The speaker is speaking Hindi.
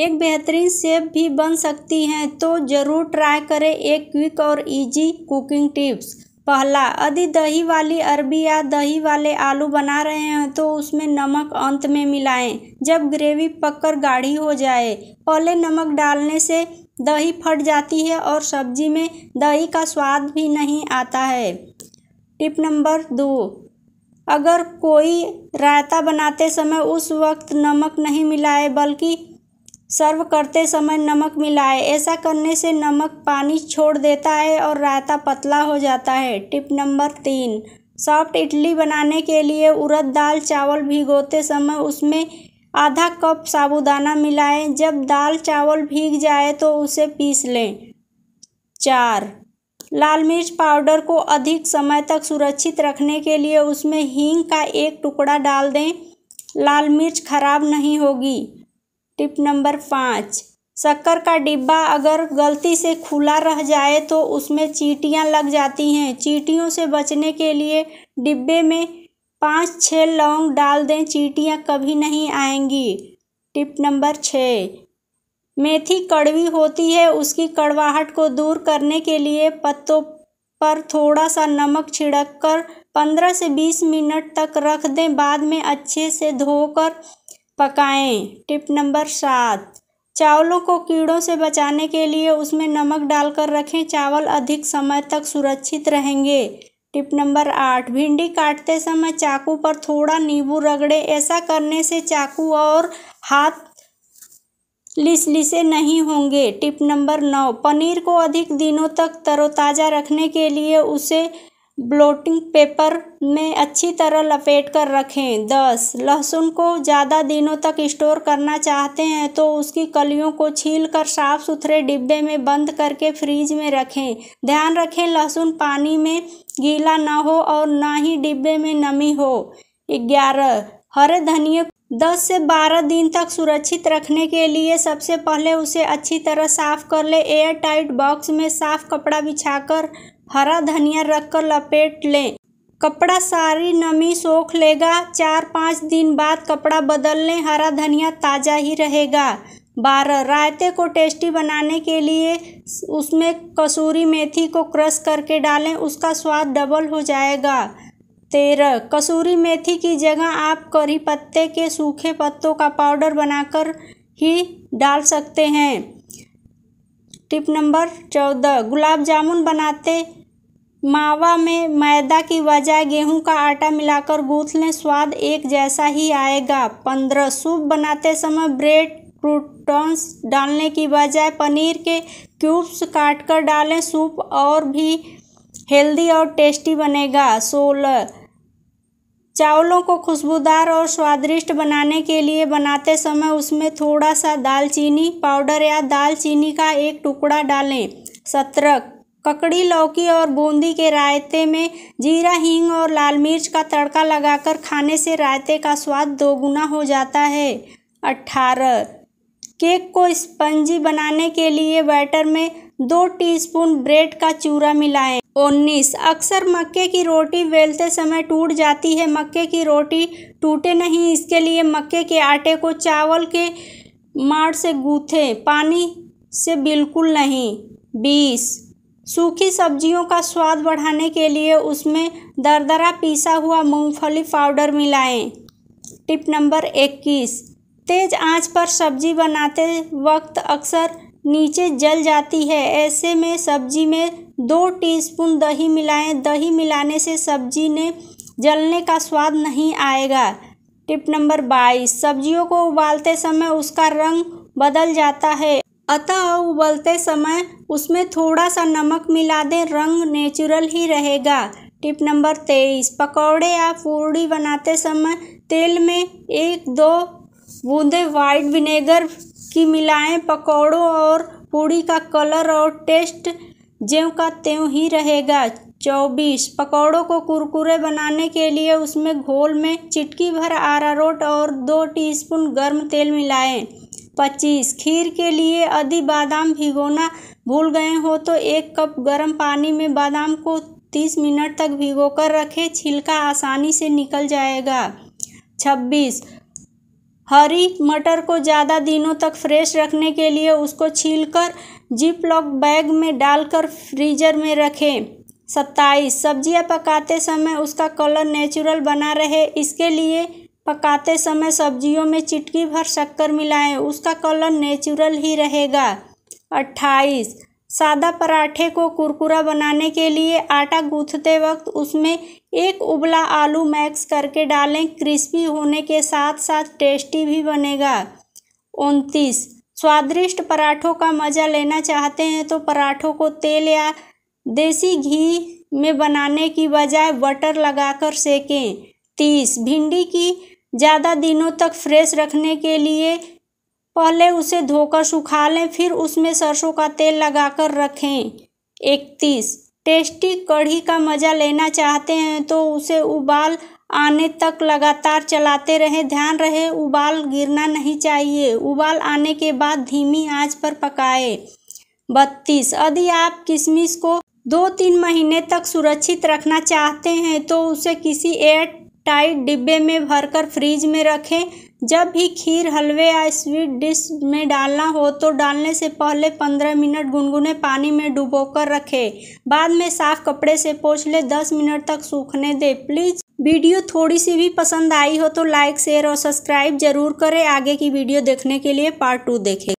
एक बेहतरीन सेफ भी बन सकती हैं तो ज़रूर ट्राई करें एक क्विक और इजी कुकिंग टिप्स पहला यदि दही वाली अरबी या दही वाले आलू बना रहे हैं तो उसमें नमक अंत में मिलाएं जब ग्रेवी पककर गाढ़ी हो जाए पहले नमक डालने से दही फट जाती है और सब्जी में दही का स्वाद भी नहीं आता है टिप नंबर दो अगर कोई रायता बनाते समय उस वक्त नमक नहीं मिलाए बल्कि सर्व करते समय नमक मिलाए ऐसा करने से नमक पानी छोड़ देता है और रायता पतला हो जाता है टिप नंबर तीन सॉफ्ट इडली बनाने के लिए उड़द दाल चावल भिगोते समय उसमें आधा कप साबुदाना मिलाएं जब दाल चावल भीग जाए तो उसे पीस लें चार लाल मिर्च पाउडर को अधिक समय तक सुरक्षित रखने के लिए उसमें हींग का एक टुकड़ा डाल दें लाल मिर्च खराब नहीं होगी टिप नंबर पाँच शक्कर का डिब्बा अगर गलती से खुला रह जाए तो उसमें चीटियाँ लग जाती हैं चीटियों से बचने के लिए डिब्बे में पाँच छः लौंग डाल दें चीटियाँ कभी नहीं आएंगी टिप नंबर छः मेथी कड़वी होती है उसकी कड़वाहट को दूर करने के लिए पत्तों पर थोड़ा सा नमक छिड़क कर पंद्रह से बीस मिनट तक रख दें बाद में अच्छे से धोकर पकाएं टिप नंबर सात चावलों को कीड़ों से बचाने के लिए उसमें नमक डालकर रखें चावल अधिक समय तक सुरक्षित रहेंगे टिप नंबर आठ भिंडी काटते समय चाकू पर थोड़ा नींबू रगड़े ऐसा करने से चाकू और हाथ लिसलिसे नहीं होंगे टिप नंबर नौ पनीर को अधिक दिनों तक तरोताज़ा रखने के लिए उसे ब्लोटिंग पेपर में अच्छी तरह लपेट कर रखें दस लहसुन को ज़्यादा दिनों तक स्टोर करना चाहते हैं तो उसकी कलियों को छील कर साफ सुथरे डिब्बे में बंद करके फ्रीज में रखें ध्यान रखें लहसुन पानी में गीला ना हो और ना ही डिब्बे में नमी हो ग्यारह हरे धनिए दस से बारह दिन तक सुरक्षित रखने के लिए सबसे पहले उसे अच्छी तरह साफ कर ले एयर टाइट बॉक्स में साफ कपड़ा बिछाकर हरा धनिया रखकर लपेट लें कपड़ा सारी नमी सोख लेगा चार पाँच दिन बाद कपड़ा बदल लें हरा धनिया ताज़ा ही रहेगा बारह रायते को टेस्टी बनाने के लिए उसमें कसूरी मेथी को क्रश करके डालें उसका स्वाद डबल हो जाएगा तेरह कसूरी मेथी की जगह आप करी पत्ते के सूखे पत्तों का पाउडर बनाकर ही डाल सकते हैं टिप नंबर चौदह गुलाब जामुन बनाते मावा में मैदा की बजाय गेहूं का आटा मिलाकर गूंथ लें स्वाद एक जैसा ही आएगा पंद्रह सूप बनाते समय ब्रेड क्रूटॉन्स डालने की बजाय पनीर के क्यूब्स काट कर डालें सूप और भी हेल्दी और टेस्टी बनेगा सोलह चावलों को खुशबूदार और स्वादिष्ट बनाने के लिए बनाते समय उसमें थोड़ा सा दालचीनी पाउडर या दालचीनी का एक टुकड़ा डालें सतरक ककड़ी लौकी और बूंदी के रायते में जीरा हींग और लाल मिर्च का तड़का लगाकर खाने से रायते का स्वाद दोगुना हो जाता है अट्ठारह केक को स्पंजी बनाने के लिए बैटर में दो टीस्पून ब्रेड का चूरा मिलाएं उन्नीस अक्सर मक्के की रोटी बेलते समय टूट जाती है मक्के की रोटी टूटे नहीं इसके लिए मक्के के आटे को चावल के माड़ से गूँथें पानी से बिल्कुल नहीं बीस सूखी सब्जियों का स्वाद बढ़ाने के लिए उसमें दरदरा पीसा हुआ मूंगफली पाउडर मिलाएं टिप नंबर इक्कीस तेज़ आंच पर सब्जी बनाते वक्त अक्सर नीचे जल जाती है ऐसे में सब्जी में दो टीस्पून दही मिलाएं दही मिलाने से सब्जी ने जलने का स्वाद नहीं आएगा टिप नंबर बाईस सब्जियों को उबालते समय उसका रंग बदल जाता है अतः उबलते समय उसमें थोड़ा सा नमक मिला दें रंग नेचुरल ही रहेगा टिप नंबर तेईस पकौड़े या पूड़ी बनाते समय तेल में एक दो बूंदे वाइट विनेगर की मिलाएं पकौड़ों और पूड़ी का कलर और टेस्ट ज्यों का त्यों ही रहेगा चौबीस पकौड़ों को कुरकुरे बनाने के लिए उसमें घोल में चिटकी भर आरारोट और दो टीस्पून गर्म तेल मिलाएं पच्चीस खीर के लिए यदि बादाम भिगोना भूल गए हो तो एक कप गर्म पानी में बादाम को तीस मिनट तक भिगोकर रखें छिलका आसानी से निकल जाएगा छब्बीस हरी मटर को ज़्यादा दिनों तक फ्रेश रखने के लिए उसको छीलकर लॉक बैग में डालकर फ्रीजर में रखें सत्ताईस सब्जियां पकाते समय उसका कलर नेचुरल बना रहे इसके लिए पकाते समय सब्जियों में चिटकी भर शक्कर मिलाएं उसका कलर नेचुरल ही रहेगा अट्ठाईस सादा पराठे को कुरकुरा बनाने के लिए आटा गूंथते वक्त उसमें एक उबला आलू मैक्स करके डालें क्रिस्पी होने के साथ साथ टेस्टी भी बनेगा उनतीस स्वादिष्ट पराठों का मज़ा लेना चाहते हैं तो पराठों को तेल या देसी घी में बनाने की बजाय बटर लगाकर सेकें तीस भिंडी की ज़्यादा दिनों तक फ्रेश रखने के लिए पहले उसे धोकर सुखा लें फिर उसमें सरसों का तेल लगाकर रखें इकतीस टेस्टी कढ़ी का मज़ा लेना चाहते हैं तो उसे उबाल आने तक लगातार चलाते रहें ध्यान रहे उबाल गिरना नहीं चाहिए उबाल आने के बाद धीमी आंच पर पकाएं बत्तीस यदि आप किशमिश को दो तीन महीने तक सुरक्षित रखना चाहते हैं तो उसे किसी एयर टाइट डिब्बे में भरकर फ्रीज में रखें जब भी खीर हलवे या स्वीट डिश में डालना हो तो डालने से पहले पंद्रह मिनट गुनगुने पानी में डुबोकर रखें बाद में साफ कपड़े से पोछ ले दस मिनट तक सूखने दें प्लीज़ वीडियो थोड़ी सी भी पसंद आई हो तो लाइक शेयर और सब्सक्राइब जरूर करें आगे की वीडियो देखने के लिए पार्ट टू देखें